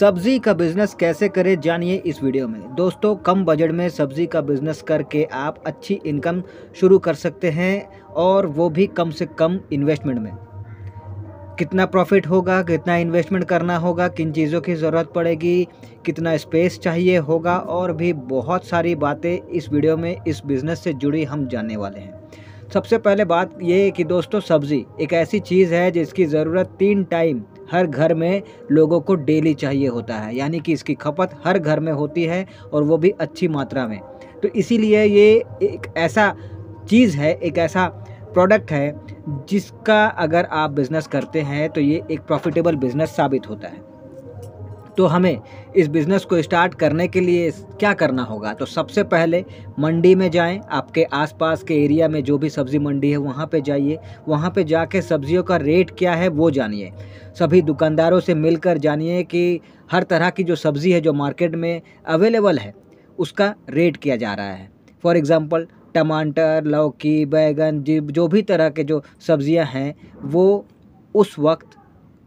सब्जी का बिजनेस कैसे करें जानिए इस वीडियो में दोस्तों कम बजट में सब्जी का बिजनेस करके आप अच्छी इनकम शुरू कर सकते हैं और वो भी कम से कम इन्वेस्टमेंट में कितना प्रॉफिट होगा कितना इन्वेस्टमेंट करना होगा किन चीज़ों की ज़रूरत पड़ेगी कितना स्पेस चाहिए होगा और भी बहुत सारी बातें इस वीडियो में इस बिज़नेस से जुड़ी हम जानने वाले हैं सबसे पहले बात ये कि दोस्तों सब्ज़ी एक ऐसी चीज़ है जिसकी ज़रूरत तीन टाइम हर घर में लोगों को डेली चाहिए होता है यानी कि इसकी खपत हर घर में होती है और वो भी अच्छी मात्रा में तो इसीलिए ये एक ऐसा चीज़ है एक ऐसा प्रोडक्ट है जिसका अगर आप बिज़नेस करते हैं तो ये एक प्रॉफिटेबल बिज़नेस साबित होता है तो हमें इस बिज़नेस को स्टार्ट करने के लिए क्या करना होगा तो सबसे पहले मंडी में जाएं आपके आसपास के एरिया में जो भी सब्ज़ी मंडी है वहाँ पे जाइए वहाँ पे जाके सब्जियों का रेट क्या है वो जानिए सभी दुकानदारों से मिलकर जानिए कि हर तरह की जो सब्ज़ी है जो मार्केट में अवेलेबल है उसका रेट किया जा रहा है फॉर एग्ज़ाम्पल टमाटर लौकी बैगन जो भी तरह के जो सब्ज़ियाँ हैं वो उस वक्त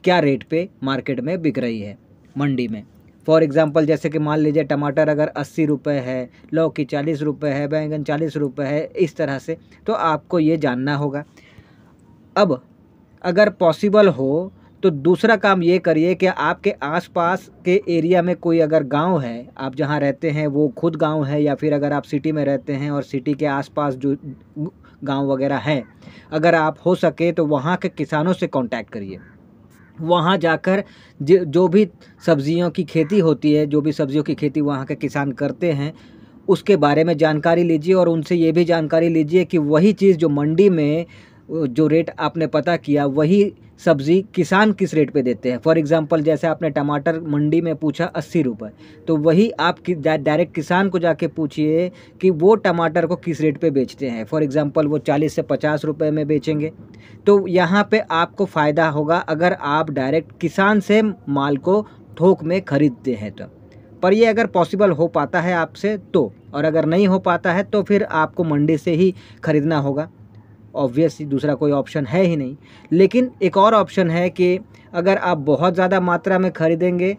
क्या रेट पे मार्केट में बिक रही है मंडी में फॉर एग्ज़ाम्पल जैसे कि मान लीजिए टमाटर अगर अस्सी रुपये है लौकी चालीस रुपये है बैंगन चालीस रुपये है इस तरह से तो आपको ये जानना होगा अब अगर पॉसिबल हो तो दूसरा काम ये करिए कि आपके आसपास के एरिया में कोई अगर गांव है आप जहां रहते हैं वो खुद गांव है या फिर अगर आप सिटी में रहते हैं और सिटी के आसपास जो गांव वगैरह है अगर आप हो सके तो वहां के किसानों से कांटेक्ट करिए वहाँ जाकर जो भी सब्जियों की खेती होती है जो भी सब्जियों की खेती वहाँ के किसान करते हैं उसके बारे में जानकारी लीजिए और उनसे ये भी जानकारी लीजिए कि वही चीज़ जो मंडी में जो रेट आपने पता किया वही सब्ज़ी किसान किस रेट पे देते हैं फॉर एग्जांपल जैसे आपने टमाटर मंडी में पूछा अस्सी रुपये तो वही आप डायरेक्ट किसान को जाके पूछिए कि वो टमाटर को किस रेट पे बेचते हैं फॉर एग्जांपल वो चालीस से पचास रुपये में बेचेंगे तो यहाँ पे आपको फ़ायदा होगा अगर आप डायरेक्ट किसान से माल को थोक में ख़रीदते हैं तो पर ये अगर पॉसिबल हो पाता है आपसे तो और अगर नहीं हो पाता है तो फिर आपको मंडी से ही ख़रीदना होगा ऑब्वियसली दूसरा कोई ऑप्शन है ही नहीं लेकिन एक और ऑप्शन है कि अगर आप बहुत ज़्यादा मात्रा में ख़रीदेंगे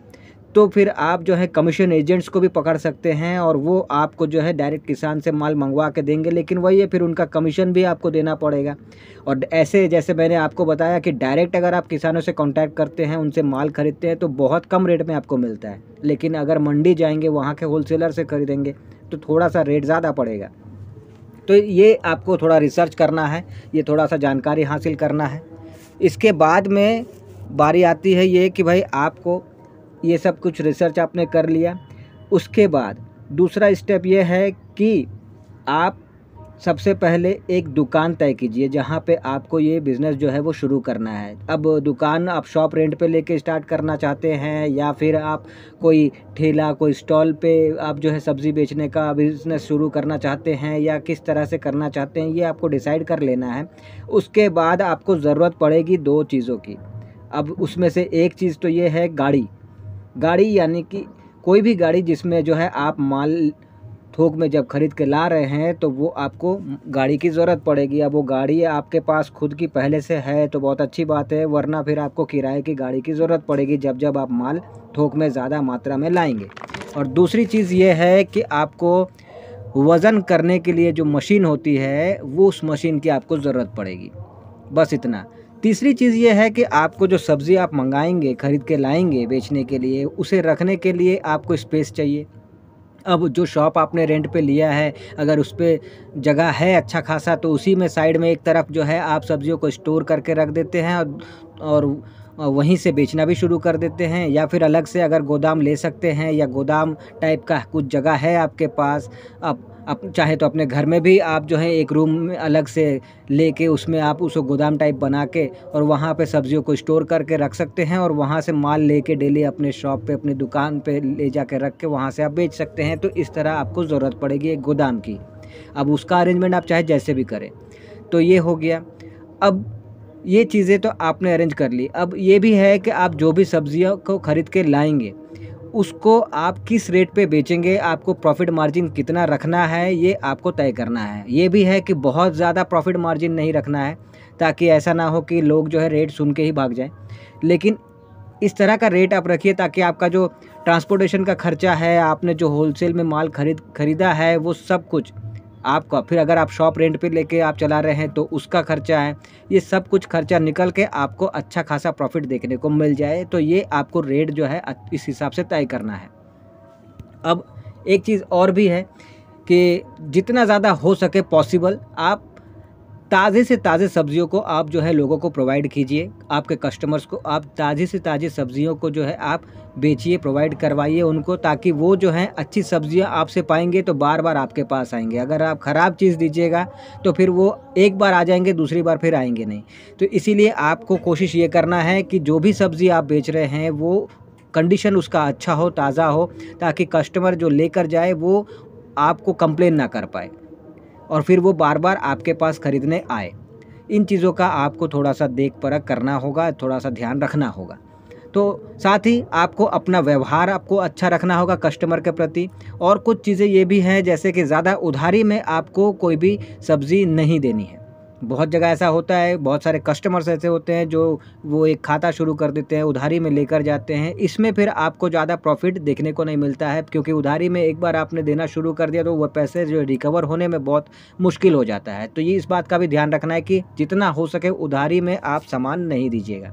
तो फिर आप जो है कमीशन एजेंट्स को भी पकड़ सकते हैं और वो आपको जो है डायरेक्ट किसान से माल मंगवा के देंगे लेकिन वही है फिर उनका कमीशन भी आपको देना पड़ेगा और ऐसे जैसे मैंने आपको बताया कि डायरेक्ट अगर आप किसानों से कांटेक्ट करते हैं उनसे माल खरीदते हैं तो बहुत कम रेट में आपको मिलता है लेकिन अगर मंडी जाएंगे वहाँ के होलसेलर से खरीदेंगे तो थोड़ा सा रेट ज़्यादा पड़ेगा तो ये आपको थोड़ा रिसर्च करना है ये थोड़ा सा जानकारी हासिल करना है इसके बाद में बारी आती है ये कि भाई आपको ये सब कुछ रिसर्च आपने कर लिया उसके बाद दूसरा स्टेप ये है कि आप सबसे पहले एक दुकान तय कीजिए जहाँ पे आपको ये बिज़नेस जो है वो शुरू करना है अब दुकान आप शॉप रेंट पे लेके स्टार्ट करना चाहते हैं या फिर आप कोई ठेला कोई स्टॉल पे आप जो है सब्ज़ी बेचने का बिज़नेस शुरू करना चाहते हैं या किस तरह से करना चाहते हैं ये आपको डिसाइड कर लेना है उसके बाद आपको ज़रूरत पड़ेगी दो चीज़ों की अब उसमें से एक चीज़ तो ये है गाड़ी गाड़ी यानी कि कोई भी गाड़ी जिसमें जो है आप माल थोक में जब ख़रीद के ला रहे हैं तो वो आपको गाड़ी की ज़रूरत पड़ेगी अब वो गाड़ी आपके पास खुद की पहले से है तो बहुत अच्छी बात है वरना फिर आपको किराए की गाड़ी की ज़रूरत पड़ेगी जब जब आप माल थोक में ज़्यादा मात्रा में लाएंगे और दूसरी चीज़ ये है कि आपको वज़न करने के लिए जो मशीन होती है वो उस मशीन की आपको ज़रूरत पड़ेगी बस इतना तीसरी चीज़ ये है कि आपको जो सब्ज़ी आप मंगाएंगे ख़रीद के लाएंगे बेचने के लिए उसे रखने के लिए आपको स्पेस चाहिए अब जो शॉप आपने रेंट पे लिया है अगर उस पर जगह है अच्छा खासा तो उसी में साइड में एक तरफ जो है आप सब्जियों को स्टोर करके रख देते हैं और वहीं से बेचना भी शुरू कर देते हैं या फिर अलग से अगर गोदाम ले सकते हैं या गोदाम टाइप का कुछ जगह है आपके पास आप आप चाहे तो अपने घर में भी आप जो है एक रूम में अलग से लेके उसमें आप उसको गोदाम टाइप बना के और वहाँ पे सब्जियों को स्टोर करके रख सकते हैं और वहाँ से माल लेके डेली अपने शॉप पे अपनी दुकान पे ले जा कर रख के वहाँ से आप बेच सकते हैं तो इस तरह आपको ज़रूरत पड़ेगी एक गोदाम की अब उसका अरेंजमेंट आप चाहे जैसे भी करें तो ये हो गया अब ये चीज़ें तो आपने अरेंज कर ली अब ये भी है कि आप जो भी सब्जियों को ख़रीद के लाएंगे उसको आप किस रेट पे बेचेंगे आपको प्रॉफिट मार्जिन कितना रखना है ये आपको तय करना है ये भी है कि बहुत ज़्यादा प्रॉफिट मार्जिन नहीं रखना है ताकि ऐसा ना हो कि लोग जो है रेट सुन के ही भाग जाएं लेकिन इस तरह का रेट आप रखिए ताकि आपका जो ट्रांसपोर्टेशन का खर्चा है आपने जो होलसेल में माल खरीद खरीदा है वो सब कुछ आपका फिर अगर आप शॉप रेंट पे लेके आप चला रहे हैं तो उसका खर्चा है ये सब कुछ खर्चा निकल के आपको अच्छा खासा प्रॉफिट देखने को मिल जाए तो ये आपको रेट जो है इस हिसाब से तय करना है अब एक चीज़ और भी है कि जितना ज़्यादा हो सके पॉसिबल आप ताज़े से ताज़े सब्जियों को आप जो है लोगों को प्रोवाइड कीजिए आपके कस्टमर्स को आप ताज़े से ताज़े सब्जियों को जो है आप बेचिए प्रोवाइड करवाइए उनको ताकि वो जो है अच्छी सब्जियां आपसे पाएंगे तो बार बार आपके पास आएंगे अगर आप ख़राब चीज़ दीजिएगा तो फिर वो एक बार आ जाएंगे दूसरी बार फिर आएंगे नहीं तो इसीलिए आपको कोशिश ये करना है कि जो भी सब्ज़ी आप बेच रहे हैं वो कंडीशन उसका अच्छा हो ताज़ा हो ताकि कस्टमर जो लेकर जाए वो आपको कंप्लेन ना कर पाए और फिर वो बार बार आपके पास ख़रीदने आए इन चीज़ों का आपको थोड़ा सा देख परख करना होगा थोड़ा सा ध्यान रखना होगा तो साथ ही आपको अपना व्यवहार आपको अच्छा रखना होगा कस्टमर के प्रति और कुछ चीज़ें ये भी हैं जैसे कि ज़्यादा उधारी में आपको कोई भी सब्ज़ी नहीं देनी है बहुत जगह ऐसा होता है बहुत सारे कस्टमर्स ऐसे होते हैं जो वो एक खाता शुरू कर देते हैं उधारी में लेकर जाते हैं इसमें फिर आपको ज़्यादा प्रॉफिट देखने को नहीं मिलता है क्योंकि उधारी में एक बार आपने देना शुरू कर दिया तो वह पैसे जो रिकवर होने में बहुत मुश्किल हो जाता है तो ये इस बात का भी ध्यान रखना है कि जितना हो सके उधारी में आप सामान नहीं दीजिएगा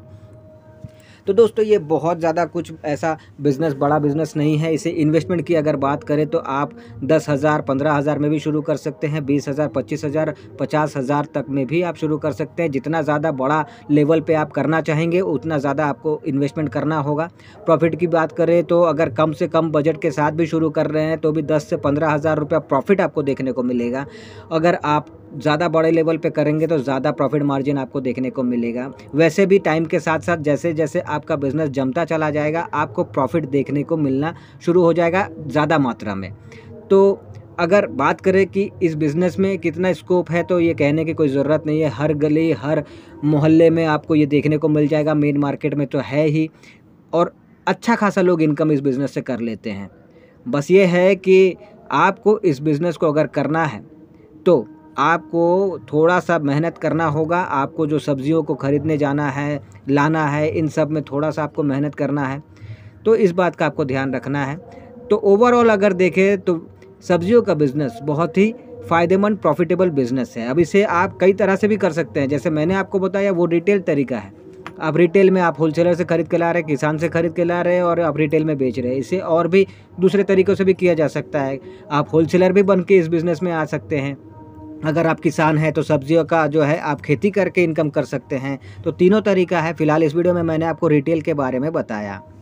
तो दोस्तों ये बहुत ज़्यादा कुछ ऐसा बिज़नेस बड़ा बिज़नेस नहीं है इसे इन्वेस्टमेंट की अगर बात करें तो आप दस हज़ार पंद्रह हज़ार में भी शुरू कर सकते हैं बीस हज़ार पच्चीस हज़ार पचास हज़ार तक में भी आप शुरू कर सकते हैं जितना ज़्यादा बड़ा लेवल पर आप करना चाहेंगे उतना ज़्यादा आपको इन्वेस्टमेंट करना होगा प्रॉफिट की बात करें तो अगर कम से कम बजट के साथ भी शुरू कर रहे हैं तो भी दस से पंद्रह हज़ार रुपया प्रॉफिट आपको देखने को मिलेगा अगर आप ज़्यादा बड़े लेवल पे करेंगे तो ज़्यादा प्रॉफिट मार्जिन आपको देखने को मिलेगा वैसे भी टाइम के साथ साथ जैसे जैसे आपका बिजनेस जमता चला जाएगा आपको प्रॉफिट देखने को मिलना शुरू हो जाएगा ज़्यादा मात्रा में तो अगर बात करें कि इस बिज़नेस में कितना स्कोप है तो ये कहने की कोई ज़रूरत नहीं है हर गली हर मोहल्ले में आपको ये देखने को मिल जाएगा मेन मार्केट में तो है ही और अच्छा खासा लोग इनकम इस बिज़नेस से कर लेते हैं बस ये है कि आपको इस बिज़नेस को अगर करना है तो आपको थोड़ा सा मेहनत करना होगा आपको जो सब्ज़ियों को ख़रीदने जाना है लाना है इन सब में थोड़ा सा आपको मेहनत करना है तो इस बात का आपको ध्यान रखना है तो ओवरऑल अगर देखें तो सब्जियों का बिज़नेस बहुत ही फ़ायदेमंद प्रॉफिटेबल बिज़नेस है अब इसे आप कई तरह से भी कर सकते हैं जैसे मैंने आपको बताया वो रिटेल तरीका है आप रिटेल में आप होलसेलर से खरीद के ला रहे हैं किसान से खरीद के ला रहे हैं और आप रिटेल में बेच रहे हैं इसे और भी दूसरे तरीक़ों से भी किया जा सकता है आप होलसेलर भी बन के इस बिज़नेस में आ सकते हैं अगर आप किसान हैं तो सब्जियों का जो है आप खेती करके इनकम कर सकते हैं तो तीनों तरीका है फिलहाल इस वीडियो में मैंने आपको रिटेल के बारे में बताया